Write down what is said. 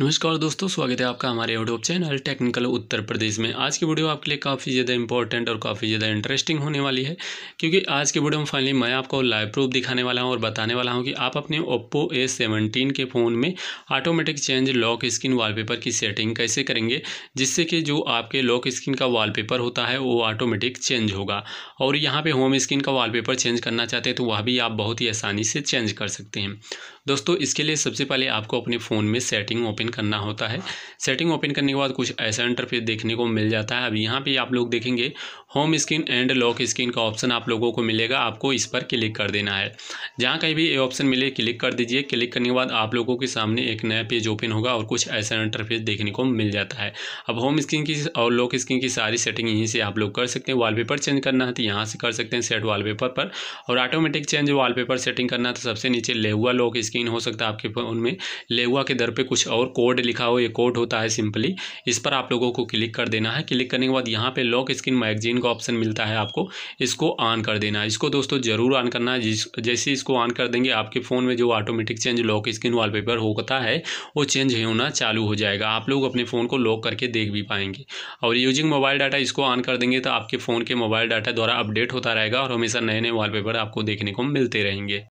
नमस्कार दोस्तों स्वागत है आपका हमारे YouTube channel technical Uttar Pradesh में आज की वीडियो आपके लिए काफ़ी ज़्यादा इंपॉर्टेंट और काफ़ी ज़्यादा इंटरेस्टिंग होने वाली है क्योंकि आज की वीडियो में फाइनली मैं आपको लाइव प्रूफ दिखाने वाला हूं और बताने वाला हूं कि आप अपने ओप्पो ए सेवनटीन के फ़ोन में automatic change lock screen wall की सेटिंग कैसे करेंगे जिससे कि जो आपके लॉक स्क्रीन का वाल होता है वो ऑटोमेटिक चेंज होगा और यहाँ पर होम स्क्रीन का वाल चेंज करना चाहते हैं तो वह भी आप बहुत ही आसानी से चेंज कर सकते हैं दोस्तों इसके लिए सबसे पहले आपको अपने फ़ोन में सेटिंग ओपन ओपन करना होता है सेटिंग ओपन करने के बाद कुछ ऐसा इंटरफेस देखने को मिल जाता है अब यहाँ पे आप लोग देखेंगे home screen and lock screen का ऑप्शन आप लोगों को मिलेगा आपको इस पर क्लिक कर देना है जहाँ कहीं भी ये ऑप्शन मिले क्लिक कर दीजिए क्लिक करने के बाद आप लोगों के सामने एक नया पेज ओपन होगा और कुछ ऐसा इंटरफेस देखने को मिल जाता है अब होम स्क्रीन की और लॉक स्क्रीन की सारी सेटिंग यहीं से आप लोग कर सकते हैं वॉलपेपर चेंज करना है तो यहाँ से कर सकते हैं सेट वॉलपेपर पर और ऑटोमेटिक चेंज वॉलपेपर सेटिंग करना है तो सबसे नीचे लेहुआ लॉक स्क्रीन हो सकता है आपके फ़ोन में लेहुआ के दर पर कुछ और कोड लिखा हो ये कोड होता है सिंपली इस पर आप लोगों को क्लिक कर देना है क्लिक करने के बाद यहाँ पर लॉक स्क्रीन मैगजीन का ऑप्शन मिलता है आपको इसको ऑन कर देना है इसको दोस्तों ज़रूर ऑन करना है जिस जैसे इसको ऑन कर देंगे आपके फ़ोन में जो automatic change lock screen wallpaper होता है वो चेंज होना चालू हो जाएगा आप लोग अपने फ़ोन को लॉक करके देख भी पाएंगे और यूजिंग मोबाइल डाटा इसको ऑन कर देंगे तो आपके फ़ोन के मोबाइल डाटा द्वारा अपडेट होता रहेगा और हमेशा नए नए वॉलपेपर आपको देखने को मिलते रहेंगे